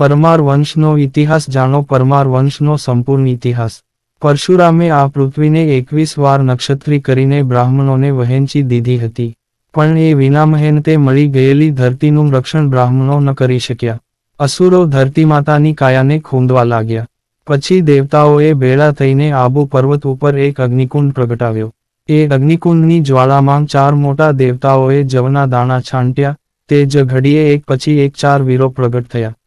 પરમાર વંશનો ઇતિહાસ જાણો પરમાર વંશનો સંપૂર્ણ ઇતિહાસ પરશુરામે આ પૃથ્વીને એકવીસ વાર નક્ષત્રી કરીને બ્રાહ્મણોને વહેંચી દીધી હતી પણ એ વિના મહેનતે મળી ગયેલી ધરતીનું રક્ષણ બ્રાહ્મણો ન કરી શક્યા અસુરો ધરતીમાતાની કાયાને ખૂંદવા લાગ્યા પછી દેવતાઓએ ભેળા થઈને આબુ પર્વત ઉપર એક અગ્નિકુંડ પ્રગટાવ્યો એ અગ્નિકુંડની જ્વાળામાં ચાર મોટા દેવતાઓએ જવના દાણા છાંટ્યા તે જ ઘડીએ એક પછી એક ચાર વીરો પ્રગટ થયા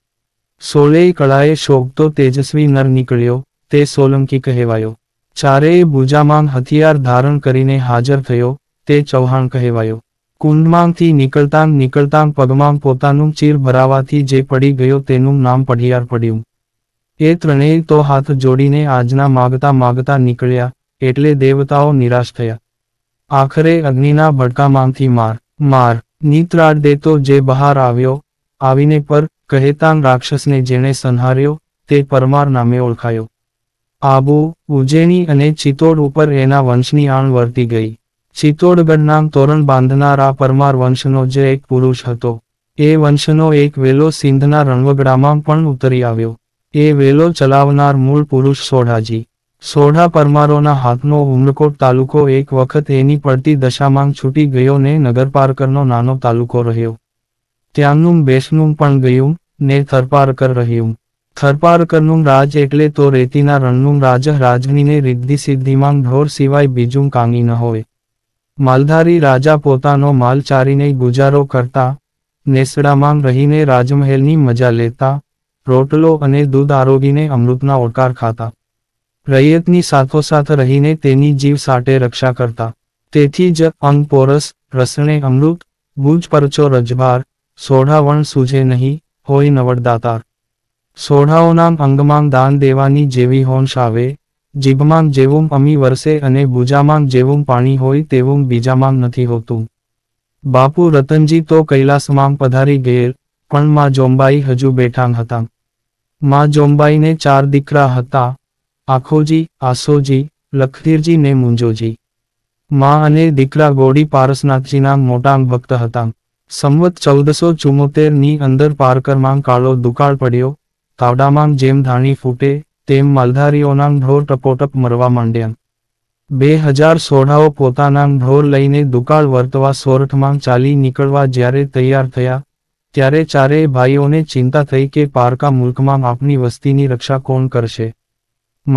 સોળેય કળાએ શોભતો તેજસ્વી નર નીકળ્યો તે સોલંકી કહેવાયો ચારેય ભૂજામાં હથિયાર ધારણ કરીને હાજર થયો તે ચૌહાણ કહેવાયો કુંડમાંથી નીકળતાં નીકળતાં પગમાં પોતાનું ચીર ભરાવાથી જે પડી ગયો તેનું નામ પઢિયાર પડ્યું એ ત્રણેય તો હાથ જોડીને આજના માગતા માગતા નીકળ્યા એટલે દેવતાઓ નિરાશ થયા આખરે અગ્નિના ભડકામાંથી માર માર નીતરાડ દેતો જે બહાર આવ્યો આવીને પર કહેતાન રાક્ષસને જેણે સંહાર્યો તે પરમાર નામે ઓળખાયો આબુ ઉજ્જૈની અને ચિત્તોડ ઉપર એના વંશની આણ વર્તી ગઈ ચિત્તોડગઢ નામ તોરણ બાંધનાર પરમાર વંશનો જે એક પુરુષ હતો એ વંશનો એક વેલો સિંધના રણવગડામાં પણ ઉતરી આવ્યો એ વેલો ચલાવનાર મૂળ પુરુષ સોઢાજી સોઢા પરમારોના હાથનો ઉમરકોટ તાલુકો એક વખત એની પડતી દશામાં છૂટી ગયો ને નગરપારકરનો નાનો તાલુકો રહ્યો ત્યાંનું બેસનું પણ ગયું ને થરપારકર રહ્યું થરપારકરનું રાજ એટલે તો રેતીના રણનું રાજ રાજનીને રિદ્ધિ સિદ્ધિમાં ઢોર સિવાય બીજું કાંગી ન હોય માલધારી રાજા પોતાનો માલ ચારીને ગુજારો કરતા નેસડામાં રહીને રાજમહેલની મજા લેતા રોટલો અને દૂધ આરોગીને અમૃતના ઓળકાર ખાતા રૈયતની સાથોસાથ રહીને તેની જીવ સાટે રક્ષા કરતા તેથી જ અંગ પોરસ રસણે અમૃત બુજ પરચો રજભાર સોઢા વણ સૂજે નહીં હોય નવડદાતાર સોઢાઓના અંગમાં દાન દેવાની જેવી હોંશ આવે જીભમાં જેવું અમી વરસે અને ભૂજામાં જેવું પાણી હોય તેવું બીજામાં નથી હોતું બાપુ રતનજી તો કૈલાસમાં પધારી ગયેર પણ માં જોમ્બાઈ હજુ બેઠાંગ હતા માં જોમ્બાઈને ચાર દીકરા હતા આખોજી આસોજી લખધીરજી ને મુંજોજી મા અને દીકરા ગોડી પારસનાથજીના મોટાંગ ભક્ત હતા સંવત ચૌદસો ચુમ્મોતેરની અંદર પારકરમાં કાળો દુકાળ પડ્યો તાવડામાં જેમ ધાણી ફૂટે તેમ માલધારીઓના ઢોર ટપોટપ મરવા માંડ્યા બે હજાર સોળાઓ પોતાના ઢોર લઈને દુકાળ વર્તવા સોરઠમાં ચાલી નીકળવા જ્યારે તૈયાર થયા ત્યારે ચારેય ભાઈઓને ચિંતા થઈ કે પારકા મુલ્કમાં આપની વસ્તીની રક્ષા કોણ કરશે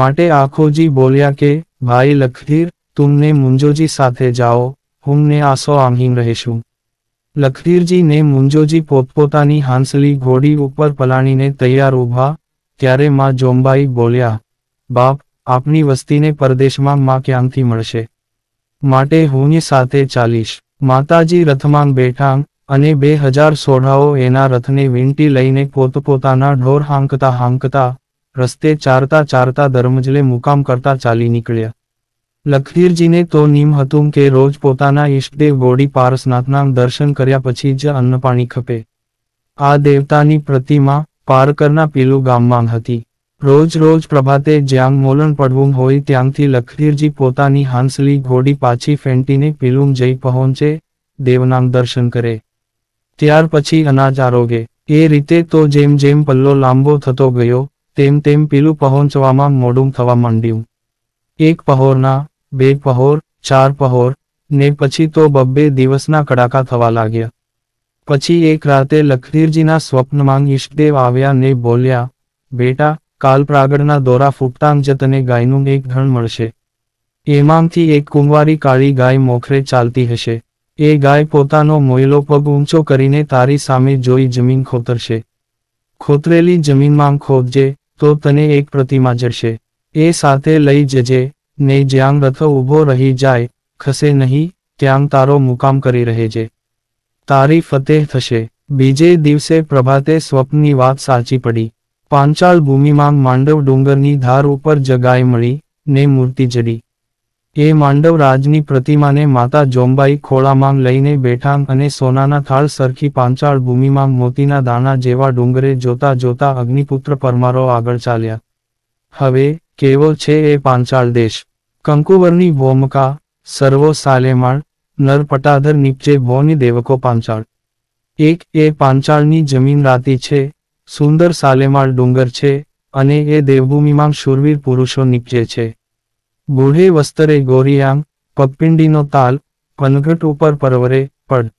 માટે આખોજી બોલ્યા કે ભાઈ લખધીર તુમને મુંજોજી સાથે જાઓ હું ને આસો આંહીન રહીશું લખવીરજી ને મુંજોજી પોતપોતાની હાંસલી ઘોડી ઉપર પલાણીને તૈયાર ઊભા ત્યારે માં જોંબાઈ બોલ્યા બાપ આપની વસ્તીને પરદેશમાં માં ક્યાંથી મળશે માટે હું સાથે ચાલીશ માતાજી રથમાં બેઠાંગ અને બે હજાર સોઢાઓ એના રથને વીંટી લઈને પોતપોતાના ઢોર હાંકતા હાંકતા રસ્તે ચારતા ચારતા ધર્મજલે મુકામ કરતા ચાલી નીકળ્યા લખવીરજીને તો નિમ હતું કે રોજ પોતાના ઈષ્ટદેવ ગોડી પારસનાથના દર્શન કર્યા પછી જ અન્નપાણી ખપે આ દેવતાની પ્રતિમા પારકરના પીલું ગામમાં હતી રોજ રોજ પ્રભાતે જ્યાં મોલણ પડવું હોય ત્યાંથી લખવીરજી પોતાની હાંસલી ઘોડી પાછી ફેંટીને પીલુમ જઈ પહોંચે દેવનામ દર્શન કરે ત્યાર પછી અનાજ આરોગે એ રીતે તો જેમ જેમ પલ્લો લાંબો થતો ગયો તેમ તેમ પીલું પહોંચવામાં મોડું થવા માંડ્યું એક પહોરના બે પહોર ચાર પહોર ને પછી તો બબ્બે દિવસના કડાકા થવા લાગ્યા પછી એક રાતે લખધીરજીના સ્વપ્નમાં ઈષ્ટદેવ આવ્યા ને બોલ્યા બેટા કાલ પ્રાગળના દોરા ફૂટતાં જ તને ગાયનું એક ધણ મળશે એમાંથી એક કુંવારી કાળી ગાય મોખરે ચાલતી હશે એ ગાય પોતાનો મોયલો પગ ઊંચો કરીને તારી સામે જોઈ જમીન ખોતરશે ખોતરેલી જમીનમાં ખોદજે તો તને એક પ્રતિમા જશે એ સાથે લઈ જજે ને જ્યાં રથ ઊભો રહી જાય ખસે નહીં ત્યાં તારો મુકામ કરી રહે છે તારી ફતેહ થશે બીજે દિવસે પ્રભાતે સ્વપ્નની વાત સાચી પડી પાંચાળ ભૂમિમાં માંડવ ડુંગરની ધાર ઉપર જગાય મળી ને મૂર્તિ જડી એ માંડવ રાજની પ્રતિમાને માતા જોંબાઈ ખોળામાં લઈને બેઠા અને સોનાના થાળ સરખી પાંચાળ ભૂમિમાં મોતીના દાણા જેવા ડુંગરે જોતા જોતા અગ્નિપુત્ર પરમારો આગળ ચાલ્યા હવે કેવો છે એ પાંચાળ દેશ કંકુવરની ભોમકા સર્વો સાલેમાળ નર પટાધર નીપજે ભોની દેવકો પાંચાળ એક એ પાંચાળની જમીન રાતી છે સુંદર સાલેમાળ ડુંગર છે અને એ દેવભૂમિમાં શૂરવીર પુરુષો નીપજે છે બુઢે વસ્તરે ગોરીયામ પગપિંડીનો તાલ પનઘટ ઉપર પરવરે પડ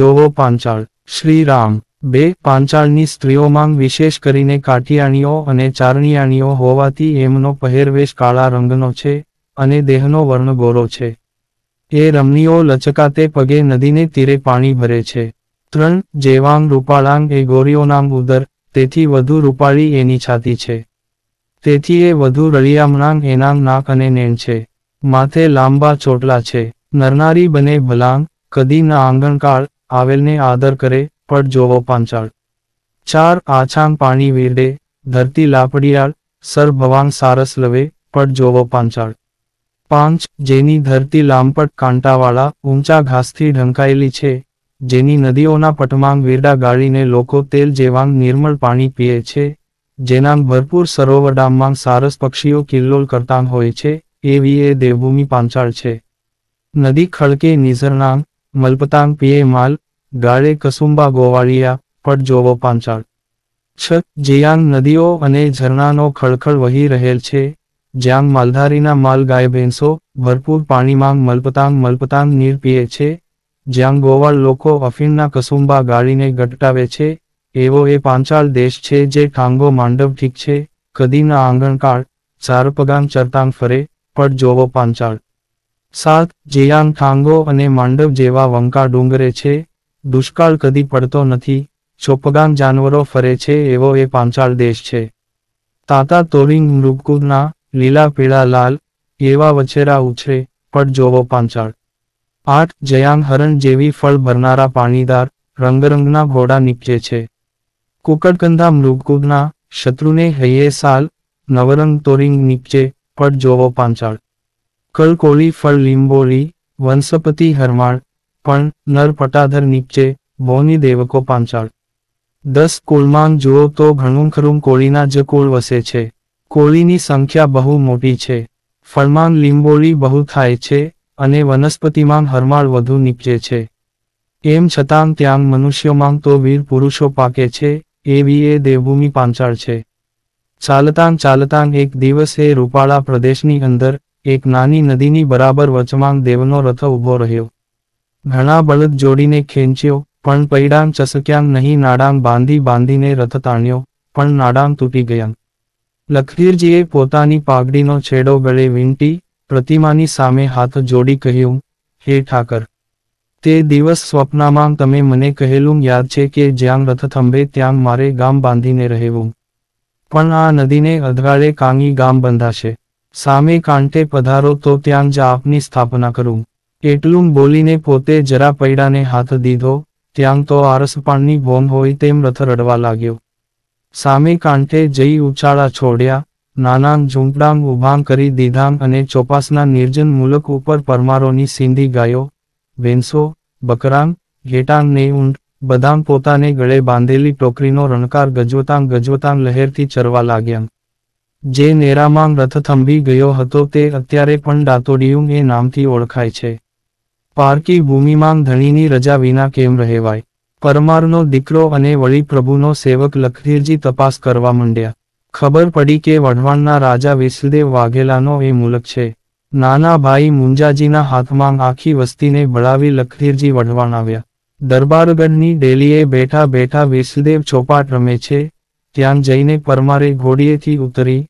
જોવો પાંચાળ શ્રી રામ બે પાંચાળની સ્ત્રીઓમાં વિશેષ કરીને કાઠિયાણીઓ અને ચારણિયાણીઓ હોવાથી એમનો પહેરવેશ કાળા રંગનો છે અને દેહનો વર્ણ ગોરો છે એ રમણીઓ લચકાતે પગે નદીને તીરે પાણી ભરે છે ત્રણ જેવાંગ રૂપાળાંગ એ ગોરીઓનામ ઉદર તેથી વધુ રૂપાળી એની છાતી છે તેથી એ વધુ રળિયામણાંગ એનાંગ નાક અને નેણ છે માથે લાંબા ચોટલા છે નરનારી બને ભલાંગ કદી ના આંગણકાળ આવેલને આદર કરે પડ જોવો પાંચાળ ચાર આછાંગ પાણી વેડે ધરતી લાપડિયાળ સર ભવાન સારસ લવે પડ જોવો પાંચાળ પાંચ જેની ધરતી લાંબપટ કાંટાવાળા ઊંચા ઘાસથી ઢંકાયેલી છે જેની નદીઓના પટમાંગ વેરડા ગાળીને લોકો તેલ જેવાંગ નિર્મળ પાણી પીએ છે જેના ભરપૂર સરોવર ડામમાં સારસ પક્ષીઓ કિલ્લોલ કરતાં હોય છે એવી એ દેવભૂમિ પાંચાળ છે નદી ખડકે નિઝરનાંગ મલપતાંગ પીએ માલ ગાળે કસુંબા ગોવાળિયા પટ જોવો પાંચાળ છ જિયાંગ નદીઓ અને ઝરણાનો ખળખળ વહી રહેલ છે જ્યાંગ માલધારીના માલ ગાય ભેંસો ભરપૂર પાણીમાં મલપતાંગ મલપતાંગ નીર પીએ છે જ્યાં ગોવાળ લોકો અફીણના કસુંબા ગાળીને ગટટાવે છે એવો એ પાંચાળ દેશ છે જે ઠાંગો માંડવ ઠીક છે કદીના આંગણકાળ સારપગાંગ ચરતાંગ ફરે પટ જોવો પાંચાળ સાત જિયાંગ ઠાંગો અને માંડવ જેવા વંકા ડુંગરે છે દુષ્કાળ કદી પડતો નથી ચોપગામ જાનવરો ફરે છે એવો એ પાંચાળ દેશ છે તાતા તોરિંગ મૃગકુદના લીલા પીળા લાલ એવા વછેરા ઉછરે પડ જોવો પાંચાળ આઠ જયાંગ હરણ જેવી ફળ ભરનારા પાણીદાર રંગરંગના ઘોડા નીપજે છે કુકડકંધા મૃગકુદના શત્રુને હૈયે સાલ નવરંગ તોરિંગ નીપજે પડ જોવો પાંચાળ કલકોળી ફળ લીંબોળી વનસ્પતિ હરમાળ પણ નર પટાધર નીપચે બોની દેવકો પાંચાળ દસ કુળમાં જુઓ તો ઘણું ખરું કોળીના જ કુળ વસે છે કોળીની સંખ્યા બહુ મોટી છે ફળમાં લીંબોળી બહુ થાય છે અને વનસ્પતિમાં હરમાળ વધુ નીપજે છે એમ છતાં ત્યાં મનુષ્યોમાં તો વીર પુરુષો પાકે છે એવી એ દેવભૂમિ પાંચાળ છે ચાલતાં ચાલતાં એક દિવસ એ રૂપાળા પ્રદેશની અંદર એક નાની નદીની બરાબર વચમાં દેવનો રથ ઊભો રહ્યો ઘણા બળદ જોડીને ખેંચ્યો પણ પૈડામ ચસક્યામ નહીં નાડામ બાંધી બાંધીને રથ તાણ્યો પણ નાડામ તૂટી ગયા લખવીરજીએ પોતાની પાઘડીનો છેડો ગળે વીંટી પ્રતિમાની સામે હાથ જોડી કહ્યું હે ઠાકર તે દિવસ સ્વપ્નામાં તમે મને કહેલું યાદ છે કે જ્યાં રથ થંભે ત્યાં મારે ગામ બાંધીને રહેવું પણ આ નદીને અધગાળે કાંગી ગામ બંધાશે સામે કાંઠે પધારો તો ત્યાં જ આપની સ્થાપના કરું કેટલું બોલીને પોતે જરા પૈડાને હાથ દીધો ત્યાં તો આરસપાણની બોમ્બ હોય તેમ રથ રડવા લાગ્યો સામે કાંઠે જઈ ઉછાળા છોડ્યા નાનામ ઝૂંપડાંગ ઉભામ કરી દીધામ અને ચોપાસના નિર્જન મુલક ઉપર પરમારોની સિંધી ગાયો વેંસો બકરાંગ ઘેટાંગ ને ઊંટ બધામ પોતાને ગળે બાંધેલી ટોકરીનો રણકાર ગજવતાંગ ગજોતાંગ લહેરથી ચરવા લાગ્યા જે નેરામાં રથ થંભી ગયો હતો તે અત્યારે પણ ડાતોડિયું એ નામથી ઓળખાય છે પારકી ભૂમિમાં ધણીની રજા વિના કેમ રહેવાય પરમારનો દીકરો અને વળી પ્રભુનો સેવક લખધીરજી તપાસ કરવા માંડ્યા ખબર પડી કે વઢવાણના રાજા વિસુદેવ વાઘેલાનો એ મુલક છે નાના ભાઈ મુંજાજીના હાથમાં આખી વસ્તીને બળાવી લખધીરજી વઢવાણ આવ્યા દરબારગઢની ડેલીએ બેઠા બેઠા વિસુદેવ ચોપાટ રમે છે ત્યાં જઈને પરમારે ઘોડીએથી ઉતરી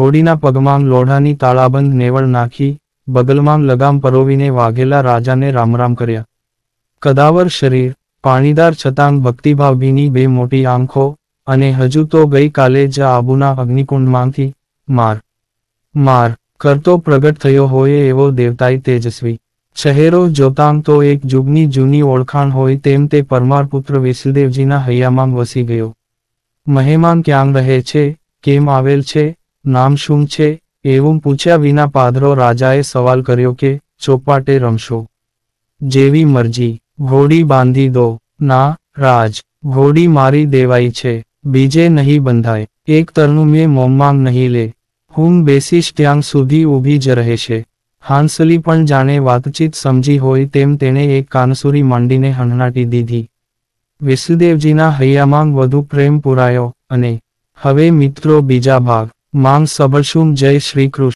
ઘોડીના પગમાં લોઢાની તાળાબંધ નેવળ નાખી બગલમાં લગામ પરોવીને વાઘેલા રાજાને રામરામ કર્યા કદાવર શરીર પાણીદાર છતાં ભક્તિભાવભીની બે મોટી આંખો અને હજુ તો ગઈકાલે જ આબુના અગ્નિકુંડમાંથી માર માર કરતો પ્રગટ થયો હોય એવો દેવતાઈ તેજસ્વી ચહેરો જોતાં તો એક જુગની જૂની ઓળખાણ હોય તેમ તે પરમાર પુત્ર વિષ્ણુદેવજીના હૈયામાં વસી ગયો મહેમાન ક્યાં રહે છે કેમ આવેલ છે નામ શું છે એવું પૂછ્યા વિના પાદરો રાજાએ સવાલ કર્યો કે ચોપાટે રમશો જેવી મરજી ઘોડી બાંધી દો ના રાજ ઘોડી મારી દેવાય છે બીજે નહીં બંધાય એક તરનું મેં મોમમાં નહીં લે હું બેસીશ ત્યાં સુધી ઊભી જ રહે છે હાંસલી પણ જાણે વાતચીત સમજી હોય તેમ તેણે એક કાનસુરી માંડીને હણનાટી દીધી વિસુદેવજીના હૈયામાં વધુ પ્રેમ પુરાયો અને હવે મિત્રો બીજા ભાગ માં સબરશુમ જય શ્રી કૃષ્ણ